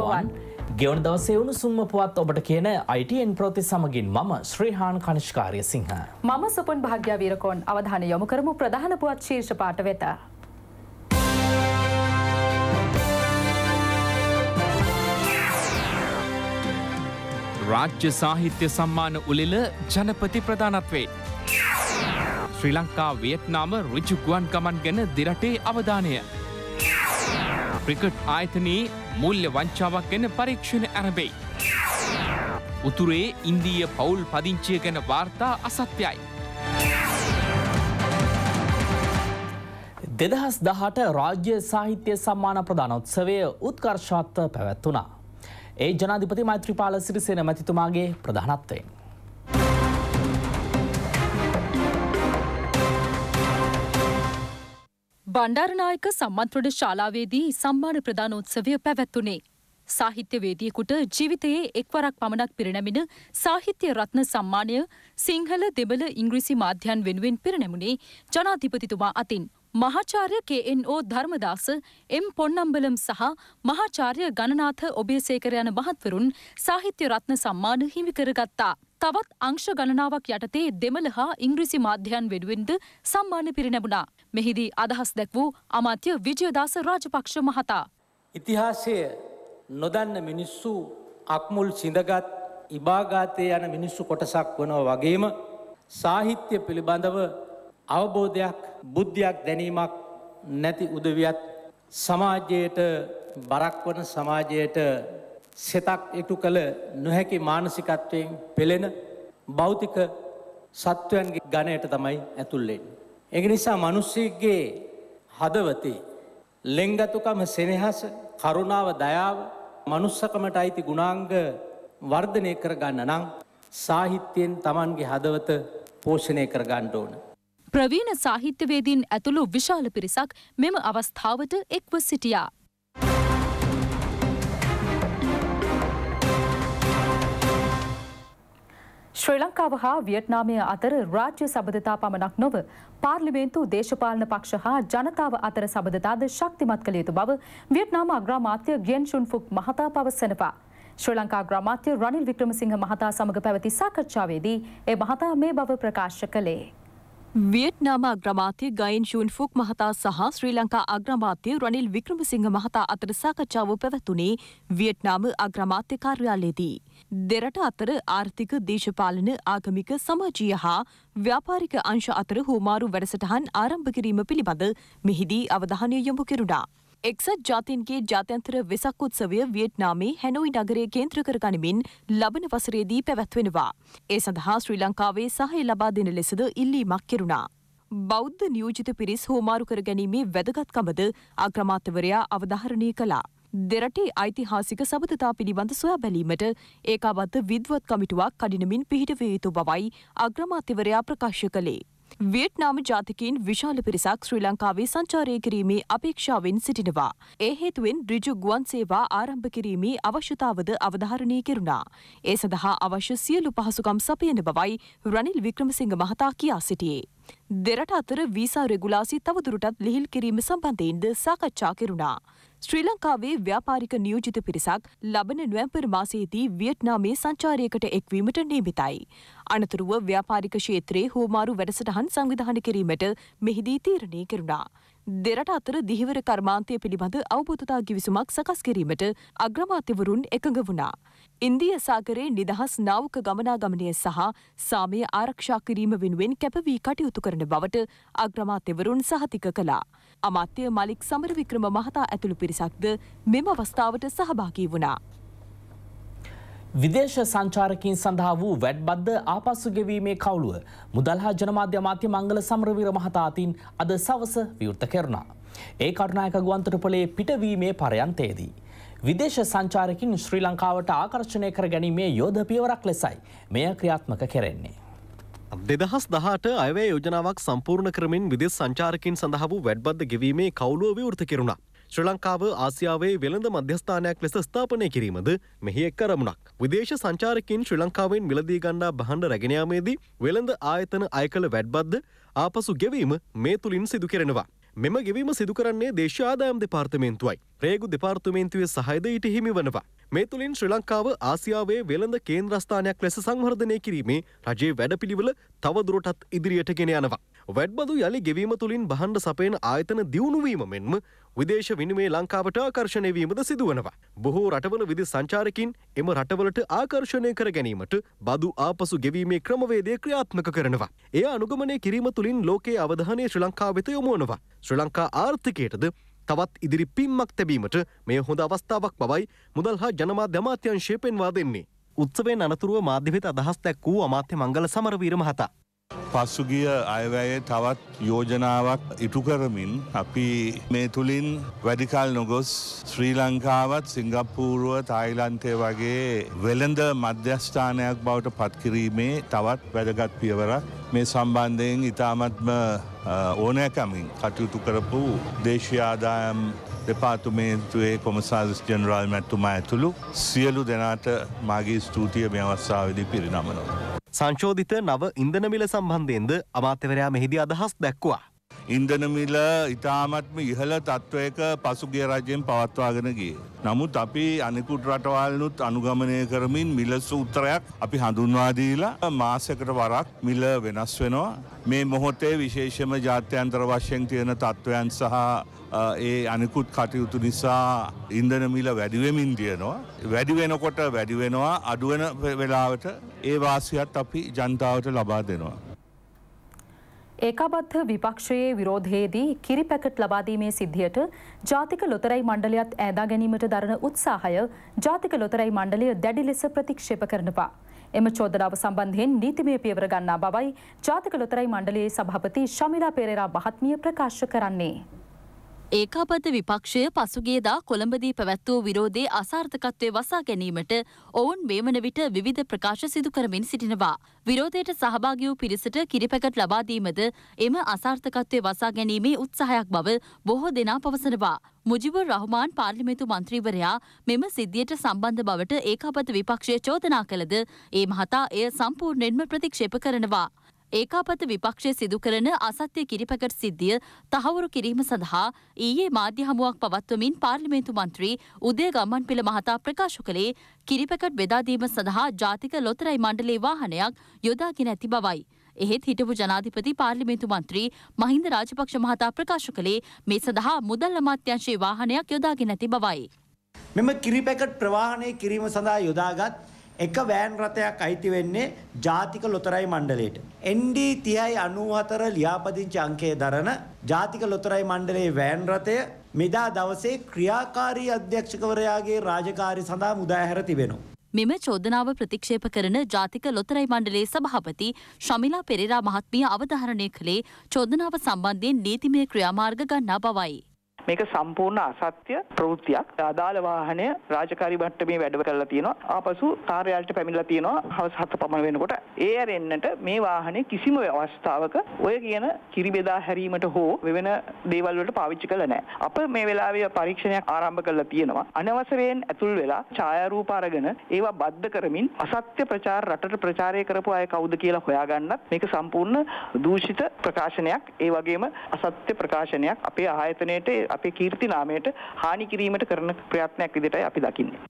ඔබෝවන් ගෙවන් දවසේ වුණු සුම්ම පුවත් ඔබට කියන අයිටන් ප්‍රෝති සමගින් මම ශ්‍රීහාන් කනිෂ්කාරය සිංහ. මම සුපන් භාග්‍යවීරකෝන් අවධාන යොමු කරමු ප්‍රධාන පුවත් ශීර්ෂපාට වෙත. රාජ්‍ය සාහිත්‍ය සම්මාන උලෙල ජනපති ප්‍රධානත්වේ. ශ්‍රී ලංකා වියට්නාම රිජු ගුවන් ගමන් ගැන දිරටේ අවධානය. ක්‍රිකට් ආයතනයේ මුල්්‍ය වංචාවක් ගැන පරීක්ෂණ ඇරබෙයි. උතුරේ ඉන්දීය පවුල් පදිංචිය ගැන වාර්තා අසත්‍යයි. දෙදහස් දහට රාජ්‍ය සාහිත්‍ය සම්මාන ප්‍රධානොත්සවය උත්කර්ශාත්ව පැවැත්වනා. ඒ ජනාධිපති මෛත්‍රපාල සිරිසෙන මැතිතුමාගේ ප්‍රධානත්වයෙන්. බණ්ඩාරනායක සම්මන්ත්‍රණ ශාලාවේදී සම්මාන ප්‍රධානෝත්සවය පැවැත්වුණේ. සාහිත්‍යවේදියෙකුට ජීවිතයේ එක්වරක් පමණක් පිරිනැමින සාහිත්‍ය රත්න සම්මානය සිංහල දෙබල ඉංග්‍රීසි මාධ්‍යන් වෙනුවෙන් පිරිනැමුණේ ජනාධිපතිතුමා අතින්. මහාචාර්ය KNO ධර්මදාස එම් පොන්නම්බලම් සහ මහාචාර්ය ගණනාථ ඔබේසේකර යන මහත්වරුන් සාහිත්‍ය රත්න සම්මාන හිමිකරගත්තා. තවත් අංශ ගණනාවක් යටතේ දෙමළ හා ඉංග්‍රීසි මාධ්‍යයන් වෙනුවෙන්ද සම්මාන පිරිනැබුණා. මෙහිදී අදහස් දැක් වූ අමාත්‍ය විජයදාස රාජපක්ෂ මහතා. ඉතිහාසය නොදන්න මිනිස්සු අක්මුල් සිඳගත් ඉභාගාතය යන මිනිස්සු කොටසක් වනව වගේම සාහිත්‍ය පිළිබඳව අවබෝධයක් බුද්ධයක් දැනීමක් නැති උදවියත් සමාජයට බරක් වන සමාජයට සෙතක් ඉටු කළ නොහැකි මානසිකත්වයෙන් පෙළෙන භෞතික සත්වයන්ගේ ගණයට තමයි ඇතුල්ලෙන්නේ. ඒක නිසා මිනිස්සෙක්ගේ හදවතේ ලෙන්ගතුකම සෙනෙහස, කරුණාව, දයාව, මනුස්සකමට අයිති ගුණාංග වර්ධනය කරගන්න නම් සාහිත්‍යයෙන් Tamanගේ හදවත පෝෂණය කරගන්න ඕන. ප්‍රවීණ සාහිත්‍යවේදීන් ඇතුළු විශාල පිරිසක් මෙම අවස්ථාවට එක්ව සිටියා. ශ්‍රී ලංකාව හා වියට්නාමය අතර රාජ්‍ය සබඳතා පමණක් නොව පාර්ලිමේන්තු දේශපාලන පක්ෂ හා ජනතාව අතර සබඳතාද ශක්තිමත් කළ යුතු බව වියට්නාම අග්‍රාමාත්‍ය ගියන් ෂුන්ෆුක් මහතා පවසනවා. ශ්‍රී ලංකා ග්‍රාමාත්‍ය රනිල් වික්‍රමසිංහ මහතා සමඟ පැවති සාකච්ඡාවේදී ඒ මහතා මේ බව ප්‍රකාශ කළේ. වියට්නාම අග්‍රමාත්‍ය ගයින් ෂූන් ෆුක් මහතා සහ ශ්‍රී ලංකා අග්‍රමාත්‍ය රනිල් වික්‍රමසිංහ මහතා අතර සාකච්ඡාව පැවැතුනේ වියට්නාම අග්‍රමාත්‍ය කාර්යාලයේදී. දෙරට අතර ආර්ථික දේශපාලන ආගමික සමාජීය හා ව්‍යාපාරික අංශ අතර හෝමාරු වැඩසටහන් ආරම්භ කිරීම පිළිබඳ මෙහිදී අවධානය යොමු කෙරුණා. එක්සත් ජාතින්ගේ ජාත්‍යන්තර වෙසක් උත්සවය වියට්නාමේ හැනොයි නගරය කේන්ත්‍ර කරගනිමින් ලබන වසරේදී පැවැත්වෙනවා. ඒ සඳහා ශ්‍රී ලංකාවේ සහය ලබා දෙන ලෙසද ඉල්ලීමක් කෙරුණා. බෞද්ධ නියෝජිත පිරිස් හෝමාරු කර ගැනීමේ වැදගත්කමද අග්‍රමාත්‍යවරයා අවධාරණය කළා. දෙරටේ ඓතිහාසික සබඳතා පිළිබඳ සොයා බැලීමට ඒකාබද්ධ විද්වත් කමිටුවක් කඩිනමින් පිහිටවිය යුතු බවයි අග්‍රමාත්‍යවරයා ප්‍රකාශ කළේ. වියට්නාම ජාතිකයින් විශාල පිරිසක් ශ්‍රී ලංකාවේ සංචාරය කිරීමේ අපේක්ෂාවෙන් සිටිනවා. ඒ හේතුවෙන් ඍජු ගුවන් සේවා ආරම්භ කිරීමේ අවශ්‍යතාවද අවධාරණය කෙරුණා. ඒ සඳහා අවශ්‍ය සියලු පහසුකම් සපයන බවයි රනිල් වික්‍රමසිංහ මහතා කියා සිටියේ. දෙරට අතර වීසා රෙගුලාසි තවදුරටත් ලිහිල් කිරීම සම්බන්ධයෙන්ද සාකච්ඡා කෙරුණා. ශ්‍රී ලංකාවේ ව්‍යාපාරික නියෝජිත පිරිසක් ලබන නොවැම්බර් මාසයේදී වියට්නාමයේ සංචාරයකට එක්වීමට නියමිතයි. අනතුරුව ව්‍යාපාරික ක්ෂේත්‍රයේ හුවමාරු වැඩසටහන් සංවිධානය කිරීමට මෙහිදී තීරණය කෙරුණා. දෙරට අතර දිහිවර කර්මාන්තය පිළිබඳ අවබෝධතා කිවිසුමක් සකස් කිරීමට අග්‍රමාත්‍යවරුන් එකඟ වුණා. ඉන්දිය සාගරයේ නිදහස් නාවක ගමනාගමනය සහ සාමය ආරක්ෂා කිරීම වෙනුවෙන් කැපවී කටයුතු කරන බවට අග්‍රමාත්‍යවරුන් සහතික කළා. අමාත්‍ය මලික් සමරවික්‍රම මහතා ඇතුළු පිරිසක්ද මෙම අවස්ථාවට සහභාගී වුණා. විදේශ සංචාරකින් සඳහා වූ වැඩ්බද්ද ආපසු ගෙවීමේ කවුලුව මුදල් හා ජනමාධ්‍ය අමාත්‍ය මංගල සමරවීර මහතා අතින් අද සවස විවෘත කෙරුණා. ඒ කරුණායක ගුවන්තොටුපලේ පිටවීමේ පරයන්තයේදී. විදේශ සංචාරකින් ශ්‍රී ලංකාවට ආකර්ෂණය කර ගැනීමේ යෝධ පියවරක් ලෙසයි මෙය ක්‍රියාත්මක කෙරෙන්නේ. දෙදහස් දහට අයවැය යෝජනාවක් සම්පූර්ණ කරමින් විදෙස් සංචාරකින් සඳහ වූ වැඩ්බද්ධ ගෙවීමේ කවුලුව විවෘත කෙරුණා. ශ්‍රී ලංකාව ආසියාවේ වෙළඳ මධ්‍යස්ථානයක් ලෙස ස්ථාපනය කිරීමද මෙහි එක් කරමුණක්. විදේශ සංචාරකින් ශ්‍රී ලංකාවෙන් මිලදී ගන්නා බහණ්ඩ රැගෙනයාමේදී වෙළඳ ආයතන අයකළ වැඩ්බද්ධ ආපසු ගෙවීම මේ තුළින් සිදු කෙරෙනවා. මෙම ගෙවීම සිදුකරන්නේ දේශ ආදායම් දෙපාර්තමේන්තුවයි. ප්‍රේගු දෙපාර්තමේන්තුවේ සහයද ඊට හිමි වනවා. මේ තුළින් ශ්‍රී ලංකාව ආසියාවේ වෙළඳ කේන්ද්‍රස්ථානයක් ලෙස සංවර්ධනය කිරීමේ රජයේ වැඩපිළිවෙල තවදුරටත් ඉදිරියට ගෙන යනවා. වැඩබඳු යළි ගෙවීම තුළින් බහන්ඩ සපයෙන් ආයතන දියුණුවීම මෙන්ම විදේශ විනිමේ ලංකාවට ආකර්ශණය වීමද සිදුවනවා. බොහෝ රටවල විදි සංචාරකින් එම රටවලට ආකර්ශණය කර ගැනීමට බදු ආපසු ගෙවීමේ ක්‍රමවේදය ක්‍රියාත්මක කරනවා. එය අනුගමනය කිරීම තුළින් ලෝකයේ අවධානය ශ්‍රී ලංකා වෙත යොමුවනවා. ශ්‍රී ලංකා ආර්ථිකයටද තවත් ඉදිරි පිම්මක් තැබීමට මෙය හොඳ අවස්ථාවක් බවයි මුදල් හා ජනමාධ්‍යමාත්‍යංශය පෙන්වා දෙන්නේ. උත්සවයෙන් අනතුරුව මාධ්‍යවෙත අදහස් දැක් වූ අමාත්‍ය මංගල සමරවීර මහතා. පසුගිය අයවැයේ තවත් යෝජනාවක් ඉටු කරමින් අපි මේ තුළින් වැඩිකල් නොගොස් ශ්‍රී ලංකාවත් සිංගප්පූරුව තායිලන්තය වගේ වෙළඳ මධ්‍යස්ථානයක් බවට පත්කිරීමේ තවත් වැදගත් පියවරක් මේ සම්බන්ධයෙන් ඉතාමත්ම ඕනෑකමින් කටයුතු කරපු දේශයාදායම් දෙපාර්තුමේන්තුවේ කොමසාරිස් ජනරාල් මැත්තුමා ඇතුළු සියලු දෙනාට මාගේ ස්තුතිය මේ අවස්සාාවදී පිරිනමනවා. සංශෝධිත නව ඉන්දනමිල සම්බන්ධයෙන්ද අමාත්‍යවරයා මෙහිදී අදහස් දැක්වා. ඉන්දනමිල ඉතාමත්ම ඉහළ තත්ත්වයක පසුගිය රජයෙන් පවත්වාගෙන ගිය. නමුත් අපි අනිකුට රටවල්නුත් අනුගමනය කරමින් මිල සූත්‍රයක් අපි හඳුන්වාදීලා මාසකට වරක් මිල වෙනස් වෙනවා. මේ මොහොතේ විශේෂම ජාත්‍යන්තර වශයෙන් තියෙන තත්ත්වයන් සහ ඒ අනිකුත් කටයුතු නිසා ඉන්දන මිල වැඩිවෙමින් තියනවා. වැඩි වෙනකොට වැඩි වෙනවා අඩුවන වෙලාවට ඒ වාසියත් අපි ජනතාවට ලබා දෙනවා. ඒකාබද්ධ විපක්ෂයේ විරෝධයේදී කිරි පැකට් ලබාදීමේ සිද්ධියට ජාතික ලොතරැයි මණ්ඩලයත් ඇදා ගැනීමට දරන උත්සාහය ජාතික ලොතරැයි මණ්ඩලය දැඩි ලෙස ප්‍රතික්ෂේප කරනවා. එම චෝදනාව සම්බන්ධයෙන් නීතිමය පියවර ගන්නා බවයි ජාතික ලොතරැයි මණ්ඩලයේ සභාපති ශමිලා පෙරේරා මහත්මිය ප්‍රකාශ කරන්නේ. ඒකාබද විපක්ෂය පසුගියදා කොළඹදී පැවැත් වූ විරෝධයේ අසාර්ථකත්වය වසා ගැනීමට ඔවුන් මේ වන විට විවිධ ප්‍රකාශ සිදු කරමින් සිටිනවා. විරෝධයට සහභාගී වූ පිරිසට කිරිපැකට් ලබා දීමද එම අසාර්ථකත්වය වසා ගැනීමේ උත්සාහයක් බව බොහෝ දෙනා පවසනවා. මුජිබුර් රහමාන් පාර්ලිමේන්තු මන්ත්‍රීවරයා මෙම සිද්ධියට සම්බන්ධ බවට ඒකාබද විපක්ෂය චෝදනා කළද ඒ මහතා එය සම්පූර්ණයෙන්ම ප්‍රතික්ෂේප කරනවා. ඒකාපත විපක්ෂය සිදු කරන අසත්‍ය කිරිපැකට් සිද්ධිය තහවුරු කිරීම සඳහා ඊයේ මාධ්‍ය හමුවක් පවත්වමින් පාර්ලිමේන්තු මන්ත්‍රී උදය ගම්මන්පිල මහතා ප්‍රකාශ කළේ කිරිපැකට් බෙදාදීම සඳහා ජාතික ලොතරැයි මණ්ඩලේ වාහනයක් යොදාගෙන ඇති බවයි. එහෙත් හිටපු ජනාධිපති පාර්ලිමේන්තු මන්ත්‍රී මහින්ද රාජපක්ෂ මහතා ප්‍රකාශ කළේ මේ සඳහා මුදල් අමාත්‍යංශයේ වාහනයක් යොදාගෙන ඇති බවයි. මෙම කිරිපැකට් ප්‍රවාහනය කිරීම සඳහා යොදාගත් එක වෑන් රථයක් අයිති වෙන්නේ ජාතික ලොතරැයි මණ්ඩලයට. ND 30යි 94 ලියාපදිංචි අංකය දරන ජාතික ලොතරැයි මණ්ඩලයේ වෑන් රථය මෙදා දවසේ ක්‍රියාකාරී අධ්‍යක්ෂකවරයාගේ රාජකාරි සඳහා මුදා හැර තිබෙනවා. මෙම චෝදනාව ප්‍රතික්ෂේප කරන ජාතික ලොතරැයි මණ්ඩලයේ සභාපති ශමිලා පෙරේරා මහත්මිය අවධාරණය කළේ චෝදනාව සම්බන්ධයෙන් නීතිමය ක්‍රියාමාර්ග ගන්නා බවයි. මේක සම්පූර්ණ අසත්‍ය ප්‍රවෘත්තියක්. අදාළ වාහනය රාජකාරී මට්ටමේ වැඩ කරලා තියෙනවා. ආපසු කාර්යාලයට පැමිණලා තියෙනවා. හවස 7 පමණ වෙනකොට ඒ ඇරෙන්නට මේ වාහනේ කිසිම අවස්ථාවක ඔය කියන කිරි බෙදා හැරීමට හෝ වෙන දේවල් වලට පාවිච්චි කළා නැහැ. අප මේ වෙලාවේ පරීක්ෂණයක් ආරම්භ කළා තියෙනවා. අනවසරයෙන් ඇතුල් වෙලා ඡායාරූප අරගෙන ඒවා බද්ධ කරමින් අසත්‍ය ප්‍රචාර රටට ප්‍රචාරය කරපු අය කවුද කියලා හොයාගන්නත් මේක සම්පූර්ණ දූෂිත ප්‍රකාශනයක්. ඒ වගේම අසත්‍ය ප්‍රකාශනයක් අපේ ආයතනයේ අපේ කීර්ති නාමයට හානි කිරීමට කරන ප්‍රයත්නයක් විදිහටයි අපි දකින්නේ.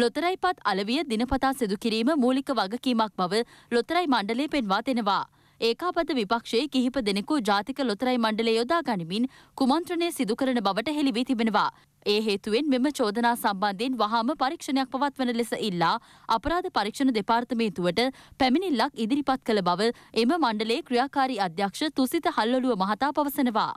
ලොතරයිපත් අලවිය දිනපතා සිදු කිරීම මූලික වගකීමක් බව ලොතරයි මණ්ඩලය පෙන්වා දෙනවා. ඒකාපත විපක්ෂයේ කිහිප දෙනෙකු ජාතික ලොතරයි මණ්ඩලය යොදා ගනිමින් කුමන්ත්‍රණය සිදු කරන බවට හෙළිවී තිබෙනවා. ඒ හේතුවෙන් මෙම චෝදනා සම්බන්ධයෙන් වහාම පරීක්ෂණයක් පවත්වන ලෙස ඉල්ලා අපරාධ පරීක්ෂණ දෙපාර්තමේන්තුවට පැමිණිල්ලක් ඉදිරිපත් කළ බව එම මණ්ඩලයේ ක්‍රියාකාරී අධ්‍යක්ෂ තුසිත හල්ලොලුව මහතා පවසනවා.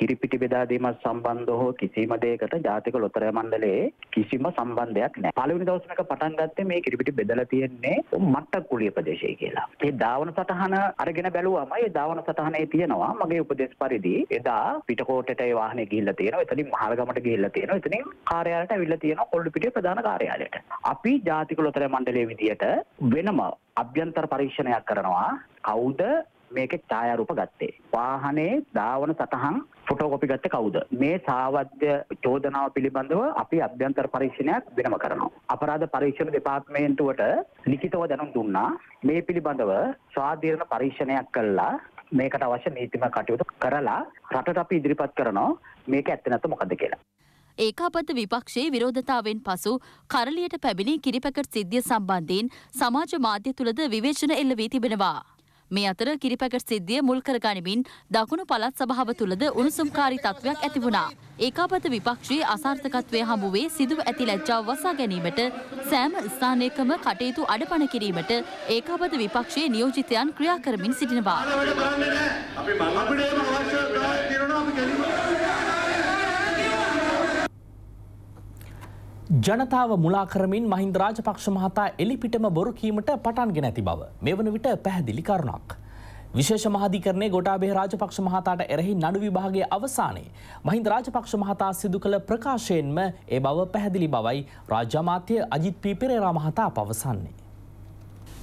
කිරිපිටි බෙදා දීම සම්බන්ධව හෝ කිසිම දෙයකට ජාතික ලොතරැය මණ්ඩලයේ කිසිම සම්බන්ධයක් නැහැ. පළවෙනි දවසේක පටන් ගත්තේ මේ කිරිපිටි බෙදලා තියෙන්නේ මට්ටක් කුලිය ප්‍රදේශයේ කියලා. ඒ දාවන සටහන අරගෙන බැලුවම ඒ දාවන සටහනේ තියෙනවා මගේ උපදේශ පරිදි එදා පිටකොටට ඒ වාහනේ ගිහිල්ලා තියෙනවා. එතනින් මහල්ගමට ගිහිල්ලා තියෙනවා. එතනින් කාර්යාලයට ඇවිල්ලා තියෙනවා කොල්ලුපිටියේ ප්‍රධාන කාර්යාලයට. අපි ජාතික ලොතරැය මණ්ඩලයේ විදියට වෙනම අභ්‍යන්තර පරීක්ෂණයක් කරනවා. කවුද මේකේ ඡායාරූප ගත්තේ. වාහනේ දාවන සටහන් ෆොටෝකෝපි ගත්තේ කවුද? මේ සාවද්‍ය චෝදනාව පිළිබඳව අපි අභ්‍යන්තර පරීක්ෂණයක් වෙනම කරනවා. අපරාධ පරීක්ෂණ දෙපාර්තමේන්තුවට ලිඛිතව දැනුම් දුන්නා. මේ පිළිබඳව ස්වාධීන පරීක්ෂණයක් කළා. මේකට අවශ්‍ය නීතිමය කටයුතු කරලා රටට අපි ඉදිරිපත් කරනවා. මේක ඇත්ත නැත්ත මොකද කියලා. ඒකාපත විපක්ෂයේ විරෝධතාවෙන් පසු කරලියට පැමිණි කිරිපැකට් සිද්ධිය සම්බන්ධයෙන් සමාජ මාධ්‍ය තුළද විවේචන එල්ල වී තිබෙනවා. මේ අතර කිරිපැකට් සිද්ධිය මුල් කරගනිමින් දකුණු පළත් සභාව තුළද උණුසුම්කාරී තත්ත්වයක් ඇති වුණා. ඒකාපත විපක්ෂයේ අසාර්ථකත්වය හමුවේ සිදුව ඇති ලැජ්ජාව වසා ගැනීමට සෑම ස්ථානයකම කටයුතු අඩපණ කිරීමට ඒකාපත විපක්ෂයේ නියෝජිතයන් ක්‍රියා කරමින් සිටිනවා. ජනතාව මුලා කරමින් මහින්ද රාජපක්ෂ මහතා එලිපිටම බොරු කීමට පටන්ගෙන ඇති බව මේ වන විට පැහැදිලි කරුණක්. විශේෂ මහධිකරණය ගොටාබේ රාජපක්ෂ මහතාට එරෙහි නඩු විභාගයේ අවසානයේ මහින්ද රාජපක්ෂ මහතා සිදු කළ ප්‍රකාශයෙන්ම ඒ බව පැහැදිලි බවයි රාජ්‍යමාත්‍ය අජිත් පී පෙරේරා මහතා පවසන්නේ.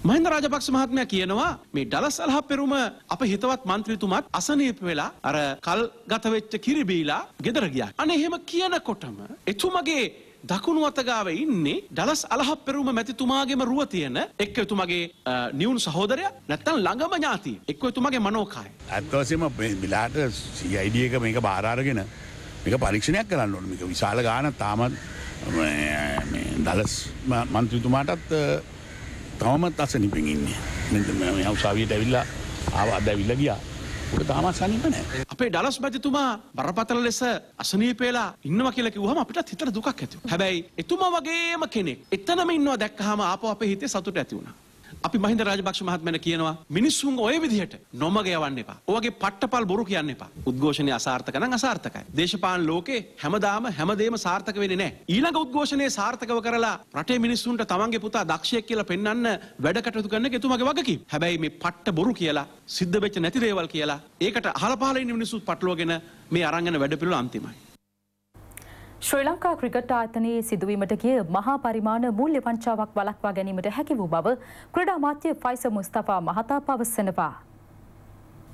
මහින්ද රාජපක්ෂ මහත්මයා කියනවා මේ ඩලස් අලහප්පෙරුම අප හිතවත් මන්ත්‍රීතුමත් අසනීප වෙලා අර කල් ගත වෙච්ච කිරි බීලා ගෙදර ගියා. අනේ එහෙම කියනකොටම එතුමගේ දකුණු අතගාව ඉන්නේ ඩලස් අලහප්පෙරුම මැතිතුමාගේම රුව තියෙන එක්ක එතුමගේ නියුන් සහෝදරය නැත්තම් ළඟම ඥාති එක්ක එතුමගේ මනෝකාය. ඇත්තවසම මිලාට සයිඩිය එක මේක භාරාරගෙන මේක පරීක්ෂණයක් කරන්න ඕන මේක විශාල ගාන තාමත් දලස් මන්ත්‍රතුමාටත් තවමත් අසනිපෙන් ඉන්නේ මෙ උසාවියට ඇවිල්ලා ආව අදැවිල්ල ගියා තාමත් සනිපන අපේ ඩලස් බජතුමා බරපතල ලෙස අසනීපේලා ඉන්නව කියලක වහම අපිට හිතර දුකක් ඇති හැබැයි එතුමා වගේම කෙනෙක් එතනම ඉන්නවා දැක්කහම අප අපේ හිතේ සතුට ඇතිවුණා අපි මහින්ද රාජපක්ෂ මහත්මයා කියනවා මිනිස්සුන් ওই විදිහට නොමග යවන්න එපා. ඔයගේ පට්ටපල් බොරු කියන්න එපා. උද්ඝෝෂණය අසාර්ථක නම් අසාර්ථකයි. දේශපාලන ලෝකේ හැමදාම හැමදේම සාර්ථක වෙන්නේ නැහැ. ඊළඟ උද්ඝෝෂණය සාර්ථකව කරලා රටේ මිනිස්සුන්ට තමන්ගේ පුතා දක්ෂයෙක් කියලා පෙන්වන්න වැඩ කටයුතු කරන එක එතුමාගේ වගකීම. හැබැයි මේ පට්ට බොරු කියලා සිද්ධ වෙච්ච නැති දේවල් කියලා ඒකට අහලා පහලා ඉන්න මිනිස්සුත් පටලවගෙන මේ අරන් යන වැඩ පිළිවෙල අන්තිමයි. ශ්‍රී ලංකා ක්‍රිකට් ආයතනයේ සිදුවීමට ගිය මහා පරිමාණ මූල්‍ය වංචාවක් වළක්වා ගැනීමට හැකි වූ බව ක්‍රීඩා අමාත්‍ය ෆයිස මුස්තෆා මහතා පවසනවා.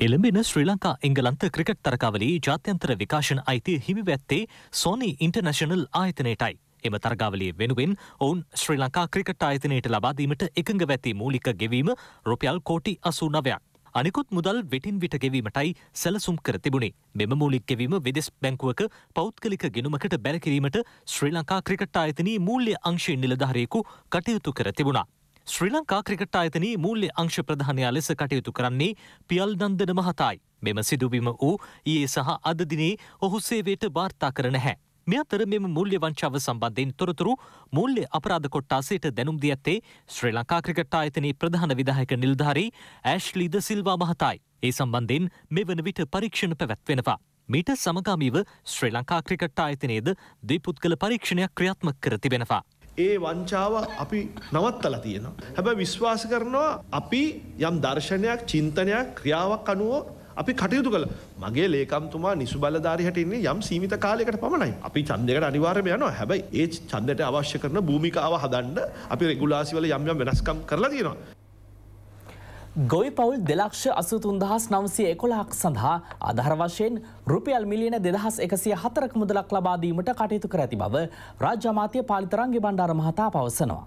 එළඹෙන ශ්‍රී ලංකා එංගලන්ත ක්‍රිකට් තරකාවලී ජාත්‍යන්තර විකාශන අයිතිය හිමිව ඇත්තේ සෝනි ඉන්ටර්නැෂනල් ආයතනයටයි. එම තරගාවලිය වෙනුවෙන් ඔවුන් ශ්‍රී ලංකා ක්‍රිකට් ආයතනයට ලබාදීමට එකඟ වැති මූලික ගෙවීම රුපියල් කෝටි අසූනවයක්. අනිකුත් මුදල් වෙටින් විට ගෙවීමටයි සැලසුම් කර තිබුණේ. මෙම මූලික ගෙවීම විදෙස් බැංකුවක පෞද්ගලික ගෙනුමකට බැලකිරීමට ශ්‍රී ලංකා ක්‍රිකට් ආයතනයේ මූල්‍ය අංශය නිලධාරයෙකු කටයුතු කර තිබුණා. ශ්‍රී ලංකා ක්‍රිකට් ආයතනයේ මූල්‍ය අංශ ප්‍රධානයා ලෙස කටයුතු කරන්නේ පියල් දන්දන මහතායි. මෙම සිදුවීම වූ ඊයේ සහ අද දිනේ ඔහු සේවයට වාර්තා කර නැහැ. මෙ අතර මෙම මුල්්‍ය වංචාව සම්බන්ධයෙන් තොරතුරු මුල්්‍ය අපරාධ කොට්ටාසයට දැනුම් දී ඇත්තේ ශ්‍රී ලංකා ක්‍රිකට් ආයතනයේ ප්‍රධාන විදායක නිල්ධාරී ඇශ්ලිද සිල්වා මහතායි. ඒ සම්බන්ධයෙන් මෙවන විට පරීක්ෂණ පැවැත්වෙනවා. මීට සමගාමීව ශ්‍රී ලංකා ක්‍රිකට් ආයතනයේද දීපුද්ගල පරීක්ෂණයක් ක්‍රියාත්මක කර තිබෙනවා. ඒ වංචාව අපි නවත්තල තියෙනවා. හැබැ විශ්වාස කරනවා අපි යම් දර්ශනයක් චින්තනයක් ක්‍රියාවක් අනුව අපි කටයුතු කළ මගේ ලේකම්තුමා නිසු බලධාරි හටන්නේ යම් සීමිත කාලයකට පමණයි අපි චන්දකට අනිවාර්ම යනවා හැබයි ඒ චන්දට අවශ්‍ය කරන භූමිකාව හදන්න අපි රෙගුලාසි වල යම් යම් වෙනස්කම් කරලා තියෙනවා. ගොයි පවුල් දෙලක්ෂ අසුතුන්දහස් නවසය එකොළහක් සඳහා අධහර වශයෙන් රුපියල් මිලියන දෙදහස් එකසිය හතරක් මුදලක් ලබාදීමට කටයුතු කර ඇති බව රාජ්‍යමාතය පාලිතරන්ගේ බණ්ඩාර මහතා පවසනවා.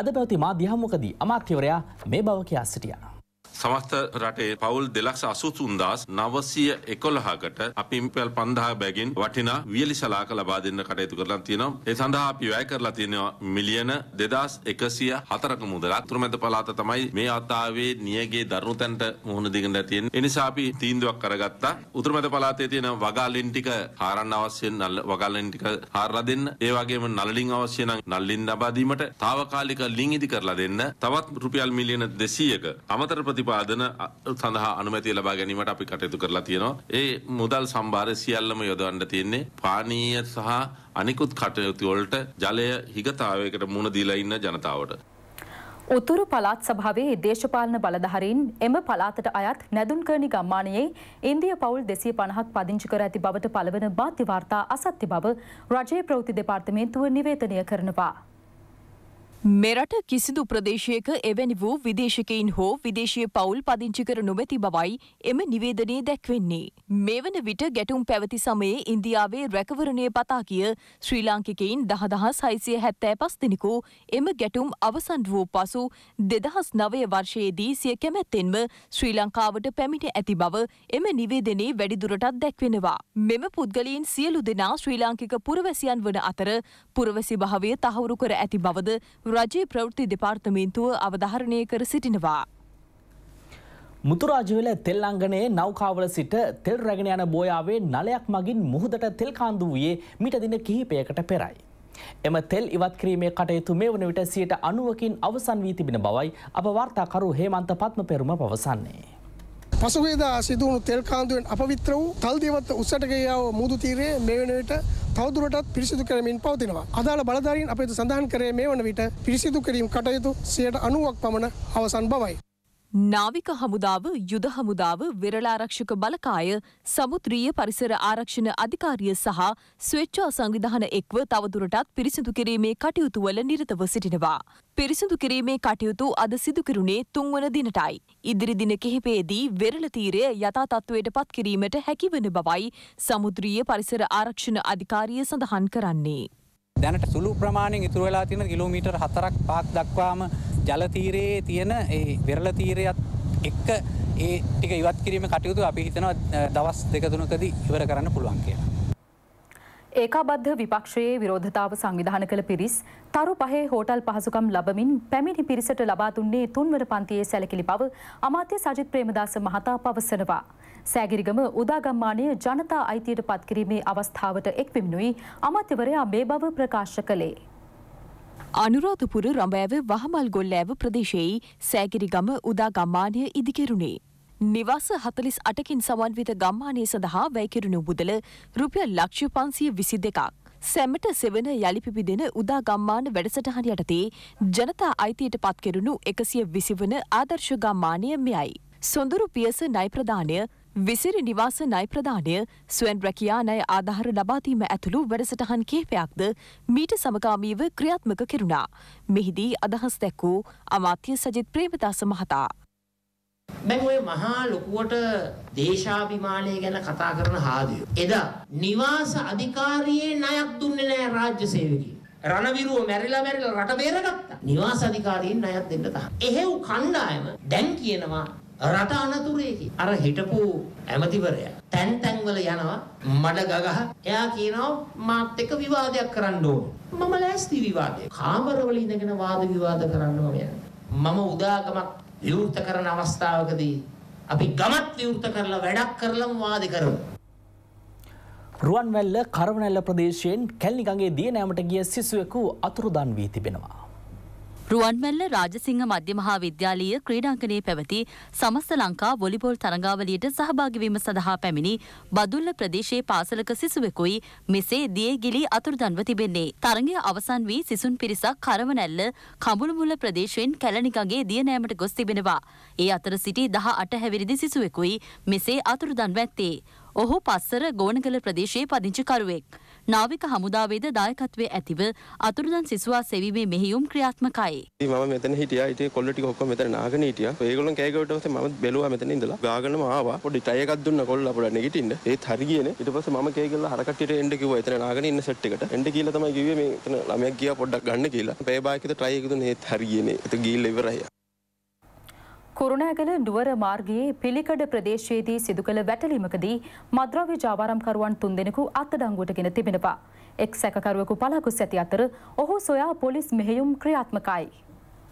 අද පැවති මා දිහම්මකදී අමාත්‍යවරයා මේ බව කියා සිටියා. සමස්ත රටේ පවුල් දෙලක්ෂ අසුතුන්දස් නවසය එකොළහකට අපි පැල් පන්දහා බැගින් වටිනා වියලි ශලාක ලබා දෙන්න කටයුතු කරලා තියෙනවා. ඒ සඳහා අපි වැය කරලා තියෙනවා මිලියන දෙදස් එකසිය හතරක මුදල. අතුරුමැද පළාත තමයි මේ අතාවේ නියගේ දරුණුතැන්ට මුහුණ දෙන්න තියෙන්නේ. ඒ නිසා අපි තීන්දුවක් කරගත්තා. උතුරුමැද පළාතේ තියෙන වගාලෙන් ටික හාරන්න අවශ්‍ය නල් වගාලෙන් ටික හාරලා දෙන්න. ඒ වගේම නළලින් අවශ්‍ය නම් නල්ලින් ලබා දීමට తాවකාලික ලින් ඉදි කරලා දෙන්න. තවත් රුපියල් මිලියන 200ක අමතර ප්‍රති නිෂ්ටිපාදන සඳහා අනුමැතිය ලබා ගැනීමට අපි කටයුතු කරලා තියෙනවා. ඒ මුදල් සම්භාරය සියල්ලම යොදවන්න තියෙන්නේ පානීය සහ අනිකුත් කටයුතු වලට ජලය හිගතාවයකට මුහුණ දීලා ඉන්න ජනතාවට. උතුරු පළාත් සභාවේ දේශපාලන බලධහරින් එම පළාතට අයත් නැදුන්කරණි ගම්මානයේ ඉන්දිය පවුල් දෙසිය පණහක් පදිංචි කර ඇති බවට පළවන බාධ්‍යවාර්තා අසත්‍ය බව රජයේ ප්‍රවෘති දෙපාර්තමේන්තුව නිවේතනය කරනවා. මෙරට කිසිදු ප්‍රදේශයක එවැනි වූ විදේශකයින් හෝ විදේශය පවුල් පදිංචි කර නොමැති බවයි එම නිවේදනයේ දැක්වෙන්නේ. මේ වන විට ගැටුම් පැවති සමයේ ඉන්දියාවේ රැකවරණය පතා කිය ශ්‍රී ලාංකිකයින් දහදහා සයිසිය හැත්තෑ පස් දෙනෙකු එම ගැටුම් අවසන් වූ පසු දෙදහස් නවය වර්ෂයේදී සිය කැමැත්තෙන්ම ශ්‍රී ලංකාවට පැමිණ ඇති බව එම නිවේදනයේ වැඩිදුරටත් දැක්වෙනවා. මෙම පුද්ගලීන් සියලු දෙනා ශ්‍රී ලාංකික පුරවැසියන් වන අතර පුරවැසි භාවය තහවුරු කර ඇති බවද රජයේ ප්‍රවෘත්ති දෙපාර්තමේන්තුව අවධාරණය කර සිටිනවා. මුතුරාජවෙල තෙල් අංගනයේ නෞකාවල සිට තෙල් රැගෙන යන බෝයාවේ නලයක් මගින් මුහුදට තෙල් කාන්දු වූයේ මිට දින කිහිපයකට පෙරයි. එම තෙල් ඉවත් කිරීමේ කටයුතු මේ වන විට සියට අනුවකින් අවසන් වී තිබෙන බවයි අප වාර්තාකරු හේමන්ත පත්ම පෙරුම පවසන්නේ. පසුගේදා සිදුවුණු තෙල් කාන්දුවෙන් අපවිත්‍ර වූ තල්දේවත්ත උත්සටකයාව මුදු තීරයේ මේ වෙනවිට තවදුරටත් පිරිසිදු කරමින් පවතිනවා. අදාළ බලධාරීන් අපේතු සඳහන් කරේ මේ වන විට පිරිසිදු කිරීම් කටයුතු සියයට අනුවක් පමණ අවසන් බවයි. නාවික හමුදාව යුද හමුදාව විරලාරක්ෂක බලකාය සමුත්‍රීය පරිසර ආරක්ෂණ අධිකාරිය සහ ස්වේච්ඡා සංවිධාන එක්ව තවදුරටත් පිරිසිදු කිරීමේ කටයුතුවල නිරතව සිටිනවා. පිරිසිදු කිරීමේ කටයුතු අද සිදු කෙරුණේ තුන්වන දිනටයි. ඉදිරි දින කිහිපේදී වෙරළ තීරය යථා තත්ත්වයට පත් කිරීමට හැකිවන බවයි සමුද්‍රීය පරිසර ආරක්ෂණ අධිකාරිය සඳහන් කරන්නේ. දැනට සුළු ප්‍රමාණයෙන් ඉතුරු වෙලා තියෙන කිලෝමීටර් 4ක් 5ක් දක්වාම ජල තීරයේ තියෙන ඒ වෙරළ තීරයත් එක්ක ඒ ටික ඉවත් කිරීම කටයුතු අපි හිතනවා දවස් දෙක තුනකදී ඉවර කරන්න පුළුවන් කියලා. ඒකාබද්ධ විපක්ෂයේ විරෝධතාව සංවිධාන කළ පිරිස් තරු පහේ හෝටල් පහසුකම් ලබමින් පැමිණි පිරිසට ලබා දුන්නේ තුන්වර පන්තියේ සැලකිලි බව අමාත්‍ය සජිත් ප්‍රේමදාස මහතා පවසනවා. සෑගිරිගම උදාගම්මානය ජනතා අයිතියට පත්කිරීමේ අවස්ථාවට එක්විමිනුයි අමත්‍යවරයා මේ බව ප්‍රකාශ කළේ. අනුරාධපුර රඹෑව වහමල් ගොල්ලෑව ප්‍රදේශයේ සෑගිරිගම උදා ගම්මානය ඉදිකෙරුණේ. නිවාස හතලිස් අටකින් සමන්විත ගම්මානය සඳහා වැයකිරුණු බුදල රුපියල් ලක්ෂ පන්සිය විසි දෙකක්. සැමට සෙවන යළිපිපි දෙන උදා ගම්මාන වැඩසටහන යටතේ ජනතා අයිතියට පත්කෙරුණු එකසිය විසිවන ආදර්ශ ගම්මානය මෙයයි. සොඳුරු පියස නයිප්‍රධානය විසිරි නිවාස නයි ප්‍රධානය ස්වෙන් රැකයා නය ආධහර ලබාදීම ඇතුළු වැඩසටහන් කේපයක්ද මීට සමකාමීව ක්‍රියාත්මක කෙරුණා. මෙහිදී අදහස් දැක්වූ අමාත්‍ය සජිත් ප්‍රේමදාස මහතා. දැන් ඔය මහා ලොකුවට දේශාභිමානය ගැන කතා කරන හාදිය. එදා නිවාස අධිකාරියේ ණයක් දුන්නේ නැහැ රාජ්‍ය සේවකයෝ. රණවිරුව මැරිලා මැරිලා රට බේරගත්තා. නිවාස අධිකාරීන් ණයක් දෙන්න තහ. එහෙව් කණ්ඩායම දැන් කියනවා රට අනතුරේකි. අර හිටපු ඇමතිවරයා තැන් තැන් වල යනවා මඩ ගගහ. එයා කියනවා මාත් එක්ක විවාදයක් කරන්න ඕන. මම ලෑස්ති විවාදයක්. කාමරවල ඉඳගෙන වාද විවාද කරන්න ඕනේ. මම උදාගමක් විවෘත කරන අවස්ථාවකදී අපි ගමත් විවෘත කරලා වැඩක් කරලම වාද කරමු. රුවන්වැල්ල කරවනැල්ල ප්‍රදේශයෙන් කැල්නිගගේ දියනෑමට ගිය සිසුවෙකු අතුරුදන් වී තිබෙනවා. රුවන්මැල්ල රාජසිංහ මධ්‍යමහා විද්‍යාලීය ක්‍රීඩාංගණයේ පැවති සමස්ත ලංකා වොලිබෝල් තරඟාවලියට සහභාගිවීම සඳහා පැමිණි බදුල්ල ප්‍රදේශයේ පාසලක සිසුවෙකුයි මෙසේ දියගිලි අතුරුදන්ව තිබෙන්නේ. තරඟය අවසන් වී සිසුන් පිරිසක් කරවනැල්ල කඹුළුමුල ප්‍රදේශයෙන් කැලණිකගේ දියනෑමට ගොස් තිබෙනවා. ඒ අතර සිටි දහ අට හැවිරිදි සිසුවෙකුයි මෙසේ අතුරුදන්ව ඇත්තේ. ඔහු පස්සර ගෝනගල ප්‍රදේශයේ පදිංචිකරුවෙක්. නාවික හමුදාවේද දායකත්වයේ ඇතිව අතුරුදන් සිසුවා සෙවීමේ මෙහෙයුම් ක්‍රියාත්මකයි. මම මෙතන හිටියා. ඉතින් කොල්ල ටික ඔක්කොම මෙතන නාගෙන හිටියා. ඒගොල්ලන් කෑ ගැවුවට පස්සේ මම බැලුවා මෙතන ඉඳලා. ගාගෙනම ආවා. පොඩි ටයි එකක් දුන්න කොල්ලා පොඩ්ඩක් නැගිටින්න. ඒත් හරි ගියේ නේ. ඊට පස්සේ මම කෑ ගැල්ලා හර කට්ටියට එන්න කිව්වා. එතන නාගෙන ඉන්න සෙට් එකට. එන්න කියලා තමයි කිව්වේ මේ එතන ළමයක් ගියා පොඩ්ඩක් ගන්න කියලා. පේ බායකද ට්‍රයි එක දුන්නේ ඒත් හරියන්නේ. ඒක ගිහිල්ලා ඉවරයි. කුරුණෑගල නුවර මාර්ගයේ පිළිකඩ ප්‍රදේශයේදී සිදුකළ වැටලීමකදී මද්‍රව්‍ය ජාවාරම්කරුවන් තුන්දෙනෙකු අත්අඩංගුවට ගෙන තිබෙනවා. එක් සැකකරුවෙකු පළකුස් ඇති අතර ඔහු සොයා පොලිස් මෙහෙයුම් ක්‍රියාත්මකයි.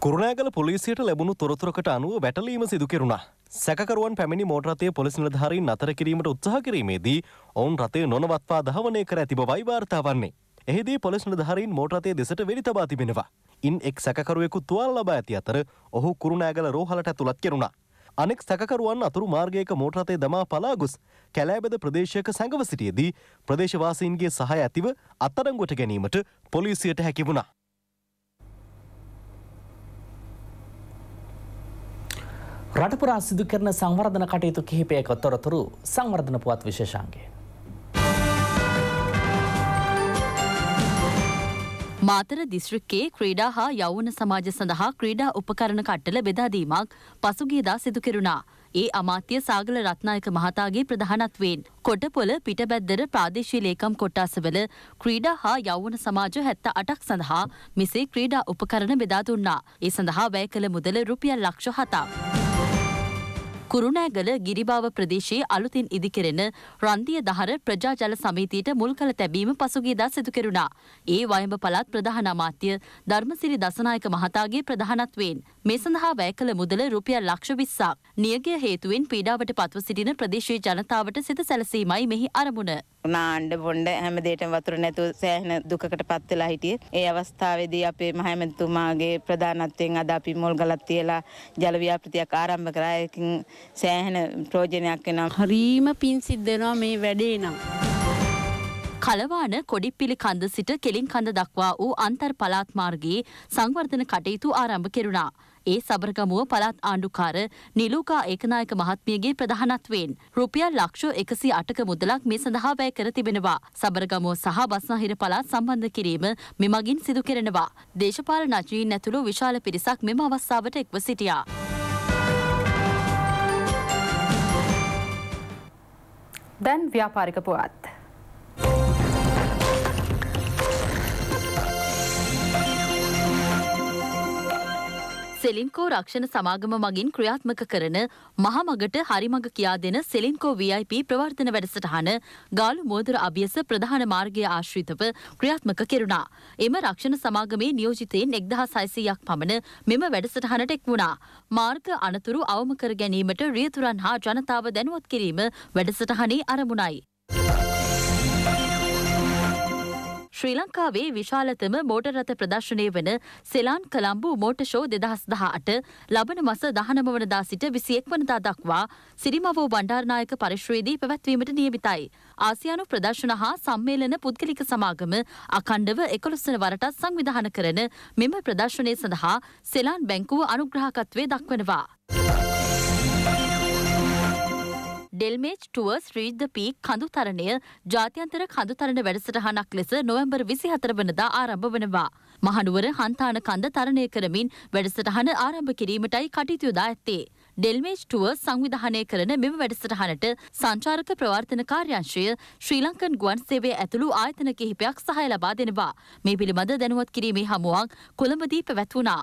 කුරුණෑගල පොලිසියට ලැබුණු තොරතුරකට අනුව වැටලීම සිදු කෙරුණා. සැකකරුවන් පැමිණි මෝටර් රථයේ පොලිස් නිලධාරීන් අතර කිරීමට උත්සාහ කිරීමේදී ඔවුන් රථය නොනවත්වා දහවණය කර ඇති බවයි වාර්තා වන්නේ. එහිදී පොලිස් නිලධාරීන් මෝටරතේ දෙසට වෙඩි තබා තිබෙනවා. ඉන් එක් සැකකරුවෙකු තුවාල ලබා ඇති අතර ඔහු කුරුණෑගල රෝහලට ඇතුළත් කෙරුණා. අනෙක් සැකරුවන් අතුරු මාර්ගයක මෝටරතේ දමා පලාගොස් කැලෑබෙද ප්‍රදේශයක සැඟව සිටියදී ප්‍රදේශවාසීන්ගේ සහය ඇතිව අත්තරංගොට ගැනීමට පොලිසියට හැකිවුණා. රටපුරා සිදු කරන සංවර්ධන කටයුතු කිහිපයක තොරතුරු සංවර්ධන පුවත් විශේෂාන්ගේ. මාතර දිස්ත්‍රික්කයේ ක්‍රීඩා හා යෞවන සමාජ සඳහා ක්‍රීඩා උපකරණ කට්ටල බෙදාදීමක් පසුගියදා සිදු කෙරුණා. ඒ අමාත්‍ය සාගල රත්නායක මහතාගේ ප්‍රධානත්වයෙන් කොටපොළ පිටබැද්දර ප්‍රාදේශීය ලේකම් කොට්ටාසවල ක්‍රීඩා හා යෞවන සමාජ 78ක් සඳහා මෙසේ ක්‍රීඩා උපකරණ බෙදා දුන්නා. ඒ සඳහා වැය කළ මුදල රුපියල් ලක්ෂ 7ක්. කුරුණෑගල ගිරිබාව ප්‍රදේශයේ අලුතින් ඉදිකෙරෙන රන්දිය දහර ප්‍රජා ජල සමිතියට මුල් කළ තැබීම පසුගියදා සිදු කෙරුණා. ඒ වයඹ පළාත් ප්‍රධාන අමාත්‍ය ධර්මසිරි දසනායක මහතාගේ ප්‍රධානත්වයෙන් මේ සඳහා වැය කළ මුදල රුපියල් ලක්ෂ 20ක්. නියගය හේතුවෙන් පීඩාවට පත්ව සිටින ප්‍රදේශීය ජනතාවට සිත සැලසීමයි මෙහි අරමුණ. නාණ්ඩ බොණ්ඩ හැමදේටම වතුර නැතුව සෑහෙන දුකකට පත් වෙලා හිටියේ. ඒ අවස්ථාවේදී අපේ මහමැතිතුමාගේ ප්‍රධානත්වයෙන් අද අපි මුල් ගලක් තියලා ජල ව්‍යාපෘතියක් ආරම්භ කරා. ඒකින් සෑහෙන ප්‍රයෝජනයක් වෙනවා. හරීම පිං සිද්ධ වෙනවා මේ වැඩේ නම්. කලවාන කොඩිපිලි කඳ සිට කෙලින් කඳ දක්වා වූ අන්තර් පලාත්මාර්ගයේ සංවර්ධන කටයුතු ආරම්භ කෙරුණා. ඒ සබරගමුව පළාත් ආණ්ඩුකාර නිලූකා ඒකනායක මහත්මියගේ ප්‍රධානත්වයෙන් රුපියල් ලක්ෂ එකසි අටක මුදලක් මේ සඳහා වැය කර තිබෙනවා. සබරගමුව සහ බස්නාහිර පළාත් සම්බන්ධ කිරීම මෙමගින් සිදු කෙරෙනවා. දේශපාලනඥීන් ඇතුළු විශාල පිරිසක් මෙම අවස්ථාවට එක්ව සිටියා. දැන් ව්‍යාපාරික පුවත්. සෙලින්කෝ රක්ෂණ සමාගම මගින් ක්‍රියාත්මක කරන මහමගට හරිමඟ කියා දෙන සෙලින්කෝ VIP ප්‍රවර්තන වැඩසටහන ගාලු මෝදර අභියස ප්‍රධාන මාර්ගය ආශ්‍රිතව ක්‍රියාත්මක කෙරුණා. එම රක්ෂණ සමාගමේ නියෝජිතයෙන් එක්දහස් සයිසීයක් පමණ මෙම වැඩසටහනට එක් වුණා. මාර්ග අනතුරු අවම කර ගැනීමට රියතුරන් හා ජනතාව දැනුවත් කිරීම වැඩසටහනේ අරමුණයි. ශ්‍රී ලංකාවේ විශාලතම මෝටර් රථ ප්‍රදර්ශනය වන සෙලාන් කළම්බු මෝටර් ෂෝ 2018 ලබන මස 19 වනදා සිට 21 වනදා දක්වා සිරිමවෝ බණ්ඩාරනායක පරිශ්‍රයේදී පැවැත්වීමට නියමිතයි. ආසියානු ප්‍රදර්ශන හා සම්මේලන පුද්ගලික සමාගම අඛණ්ඩව 11 වන වරටත් සංවිධානය කරන මෙම ප්‍රදර්ශනය සඳහා සෙලාන් බැංකුව අනුග්‍රහකත්වය දක්වනවා. Delmege tours reach the peak කඳු තරණය ජාත්‍යන්තර කඳු තරණ වැඩසටහනක් ලෙස නොවැම්බර් 24 වෙනිදා ආරම්භ වෙනවා. මහනුවර හන්තාන කඳ තරණය කරමින් වැඩසටහන ආරම්භ කිරීමටයි කටයුතු යොදා ඇත්තේ. ඩෙල්මේච් ටුවර් සංවිධානය කරන මෙම වැඩසටහනට සංචාරක ප්‍රවර්තන කාර්යංශය ශ්‍රී ලංකන් ගුවන් සේවය ඇතුළු ආයතන කිහිපයක් සහාය ලබා දෙනවා. මේ පිළිබඳ දැනුවත් කිරීමේ හමුවක් කොළඹදී පැවැත්වුණා.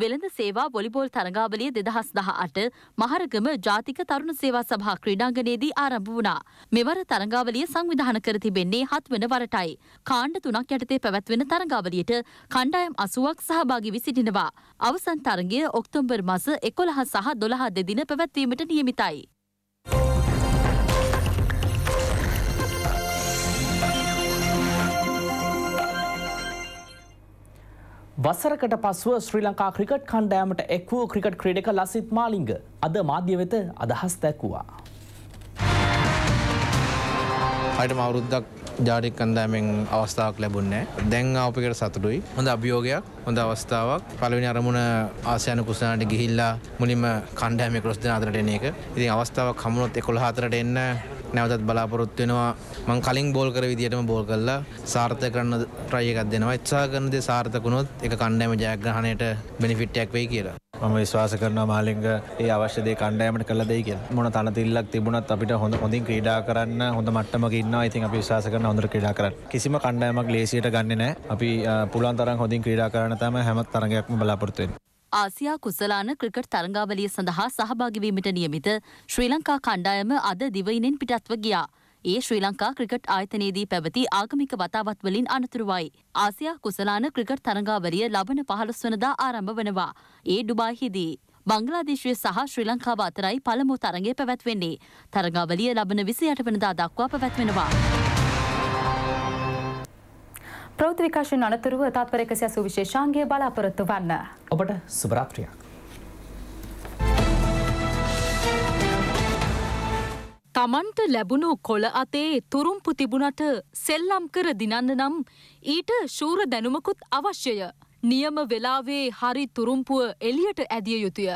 වෙළඳ සේවා වොලිබෝල් තරගාවලිය දෙදහස් දහ අට මහරගම ජාතික තරුණ සේවා සභා ක්‍රීඩාංගනයේදී ආරම්භ වුණා. මෙවර තරගාවලිය සංවිධාන කර තිබෙන්නේ හත්වන වරටයි. කාණ්ඩ තුනක් යටතේ පැවැත්වෙන තරගාවලියට කණ්ඩායම් අසුවක් සහභාගි වී සිටිනවා. අවසන් තරගය ඔක්තෝබර් මස එකොළහ සහ දොළහ දෙදින පැවැත්වීමට නියමිතයි. වසරකට පසුව ශ්‍රී ලංකා ක්‍රිකට් කණ්ඩෑමට එක් වූ ක්‍රිකට් ක්‍රීඩක ලසිත් මාලිංග අද මාධ්‍ය වෙත අදහස් දැක්වවා. අයටම අවුරුද්දක් ජාඩික් කණ්ඩෑමෙන් අවස්ථාවක් ලැබුන්නේ දැන් අපිකට සතුටුයි හොඳ අභියෝගයක් හොඳ අවස්ථාවක් පලවෙනි අරමුණ ආසයන කුසනාට ගිහිල්ලා මුලින්ම කණ්ඩෑම ක්‍රොස් දෙන අතරට එන එක ඉතින් අවස්ථාවක් හමුණොත් එකොළ හතරට එන්න නැවතත් බලාපොරොත්තු වෙනවා මං කලින් බෝල් කර විදිහටම බෝල් කරලා සාර්ථක කරන්න ට්‍රයි එකක් දෙනවා. උත්සාහ කරන දේ සාර්ථක වුණොත් ඒක කණ්ඩායම ජයග්‍රහණයට බෙනිෆිට් එකක් වෙයි කියලා. මම විශ්වාස කරනවා මාලිංග ඒ අවශ්‍යදේ කණ්ඩෑමට කළ දෙයි කියලා මොන තනතිල්ලක් තිබුණත් අපිට හොඳ හොඳින් ක්‍රීඩා කරන්න හොඳ මට්ටමක ඉන්නවා ඉතින් අපි විශ්වාස කරන හොඳට ක්‍රීඩා කරන්න කිසිම කණ්ඩෑමක් ලේසියට ගන්නෙ නැහැ අපි පුළුවන් තරම් හොඳින් ක්‍රීඩා කරන්න තමයි හැම තරගයක්ම බලාපොරොත්තු වෙන්නේ ආසියා කුසලාන ක්‍රිකට් තරංගාවලිය සඳහා සහභාගිවීමට නියමිත ශ්‍රී ලංකා කණ්ඩායම අද දිවයිනෙන් පිටත්ව ගියා. ඒ ශ්‍රී ලංකා ක්‍රිකට් ආයතනයේදී පැවති ආගමික වතාවත් වලින් අනතුරුවයි. ආසියා කුසලාන ක්‍රිකට් තරංගාවලිය ලබන 15 වනදා ආරම්භ වනවා. ඒ ඩුබායිහිදී බංගලාදේශය සහ ශ්‍රී ලංකාව අතරයි පළමු තරගය පැවැත්වෙන්නේ. තරගාවලිය ලබන 28 වනදා දක්වා පැවැත්වෙනවා. ප්‍රෞති විකාශයෙන් අනතුරුව තත්පර එකසිය සුවිශේෂාංගය බලාපොරොත්තු වන්න. ඔබට සුභරාත්‍රියක්. තමන්ට ලැබුණු කොළ අතේ තුරුම්පු තිබුණට සෙල්ලම් කර දිනන්න නම් ඊට ශූර දැනුමකුත් අවශ්‍යය. නියම වෙලාවේ හරි තුරුම්පුව එලියට ඇදිය යුතුය.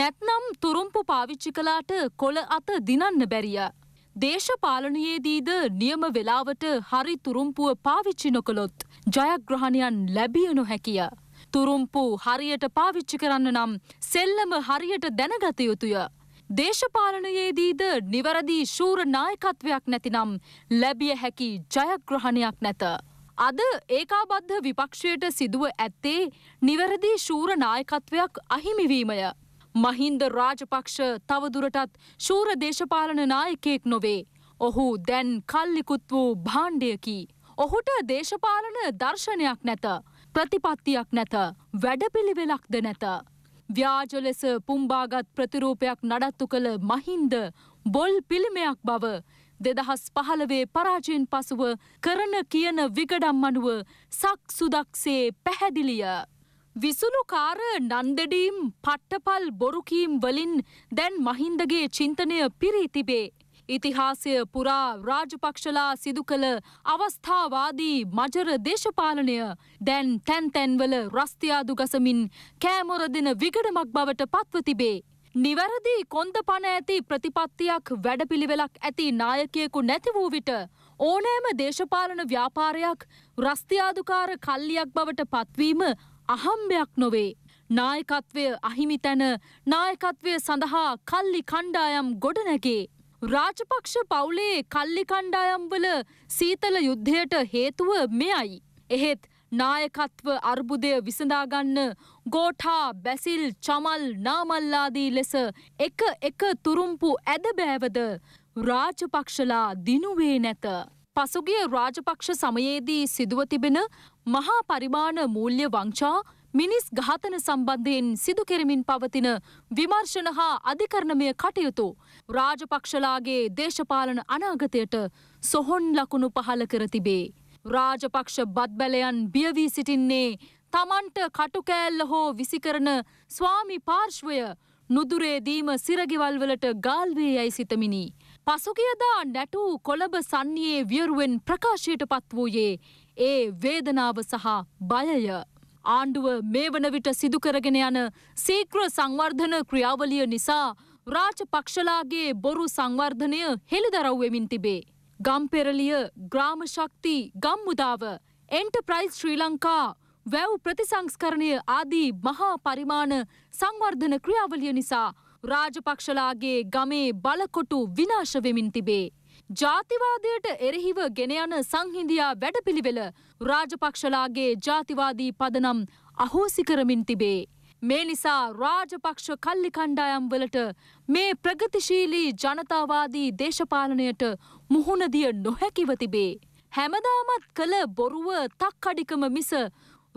නැත්නම් තුරුම්පු පාවිච්චි කලාට කොළ අත දිනන්න බැරිය. දේශපාලනයේදීද නියම වෙලාවට හරි තුරුම්පුව පාවිච්චි නොකළොත් ජයග්‍රහණයන් ලැබිය නොහැකිය. තුරුම්පු හරියට පාවිච්චි කරන්න නම් සෙල්ලම හරියට දැනගත යුතුය. දේශපාලනයේදීද නිවැරදි ශූර නායකත්වයක් නැතිනම් ලැබිය හැකි ජයග්‍රහණයක් නැත. අද ඒකාබද්ධ විපක්ෂයට සිදුව ඇත්තේ නිවැරදි ශූර නායකත්වයක් අහිමිවීමය. මහින්ද රාජපක්ෂ තවදුරටත් ශූර දේශපාලන නායකයෙක් නොවේ. ඔහු දැන් කල්ලිකුත් වූ භාණ්ඩයකි. ඔහුට දේශපාලන දර්ශනයක් නැත. ප්‍රතිපත්තියක් නැත. වැඩපිළිවෙලක්ද නැත. ව්‍යාජ ලෙස පුම්බාගත් ප්‍රතිරූපයක් නඩත්තු කළ මහින්ද බොල් පිළිමයක් බව දෙදහස් පහළවේ පරාජයෙන් පසුව කරන කියන විගඩම් අනුව සක් සුදක්සේ පැහැදිලිය. විසුණුකාර නන්දඩීම් පට්ටපල් බොරුකීම් වලින් දැන් මහින්දගේ චින්තනය පිරී තිබේ. ඉතිහාසය පුරා රාජපක්ෂලා සිදු කළ අවස්ථාවාදී මජර දේශපාලනය දැන් තැන්තැන්වල රස්තියාදු ගසමින් කෑමොර දෙන විගඩමක් බවට පත්ව තිබේ. නිවැරදි කොන්ද පණ ඇති ප්‍රතිපත්තියක් වැඩපිළිවෙලක් ඇති නායකයෙකු නැති වූ විට ඕනෑම දේශපාලන ව්‍යාපාරයක් රස්තියාදුකාර කල්ලියක් බවට පත්වීම අහම්බයක් නොවේ. නායකත්වය අහිමි තැන නායකත්වය සඳහා කල්ලි කණ්ඩායම් ගොඩනැගේ. රාජපක්ෂ පවුලේ කල්ලි කණ්ඩායම්වල සීතල යුද්ධයට හේතුව මෙයයි. එහෙත් නායකත්ව අර්බුදය විසඳාගන්න ගෝඨා බැසිල් චමල් නාමල්ලාදී ලෙස එක එක තුරුම්පු ඇදබෑවද රාජපක්ෂලා දිනුවේ නැත. පසුගිය රාජපක්ෂ සමයේදී සිදුව තිබෙන මහා පරිමාණ මූල්්‍ය වංචා මිනිස් ඝාතන සම්බන්ධයෙන් සිදු කෙරමින් පවතින විමර්ශන හා අධිකරණමය කටයුතු රාජපක්ෂලාගේ දේශපාලන අනාගතයට සොහොන් ලකුණු පහළ කර තිබේ. රාජපක්ෂ බද්බැලයන් බියවී සිටින්නේ තමන්ට කටුකෑල්ල හෝ විසිකරන ස්වාමි පාර්ශ්වය නුදුරේදීම සිරගිවල්වලට ගාල්වේ යැයි සිතමිනි. පසුගියදා නැටූ කොළඹ සන්නයේ වියරුවෙන් ප්‍රකාශයට පත් වූයේ ඒ වේදනාව සහ බයය. ආණ්ඩුව මේ වන විට සිදුකරගෙන යන සීක්‍ර සංවර්ධන ක්‍රියාවලිය නිසා රාජපක්ෂලාගේ බොරු සංවර්ධනය හෙළිදරව්වෙමින් තිබේ. ගම්පෙරලිය ග්‍රාමශක්ති ගම්මුදාව එන්ටප්‍රයිස් ශ්‍රී ලංකා වැව් ප්‍රතිසංස්කරණය ආදී මහා පරිමාණ සංවර්ධන ක්‍රියාවලිය නිසා රාජපක්ෂලාගේ ගමේ බලකොටු විනාශවෙමින් තිබේ. ජාතිවාදයට එරෙහිව ගෙන යන සංහිඳියා වැඩපිළිවෙල රාජපක්ෂලාගේ ජාතිවාදී පදනම් අහෝසි කරමින් තිබේ. මේ නිසා රාජපක්ෂ කල්ලි කණ්ඩායම් වලට මේ ප්‍රගතිශීලී ජනතාවාදී දේශපාලනයට මුහුණදිය නොහැකිව තිබේ. හැමදාමත් කළ බොරුව තක්කඩිකම මිස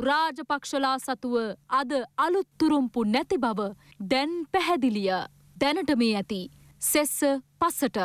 රාජපක්ෂලා සතුව අද අලුත්තුරුම්පු නැති බව දැන් පැහැදිලිය දැනට මේ ඇති සෙස්ස පසට.